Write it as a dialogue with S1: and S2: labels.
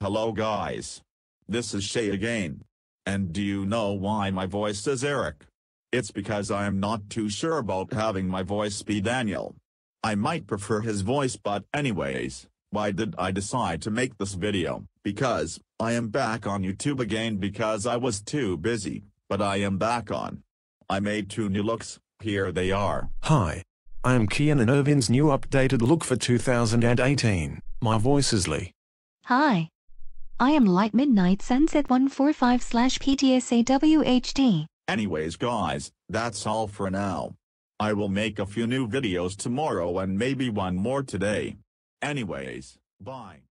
S1: Hello guys. This is Shay again. And do you know why my voice is Eric? It's because I am not too sure about having my voice be Daniel. I might prefer his voice but anyways, why did I decide to make this video, because, I am back on YouTube again because I was too busy, but I am back on. I made two new looks, here they are.
S2: Hi. I am Kian Irvin's new updated look for 2018, my voice is Lee.
S3: Hi. I am Light Midnight Sunset 145 slash PTSAWHD.
S1: Anyways guys, that's all for now. I will make a few new videos tomorrow and maybe one more today. Anyways,
S4: bye.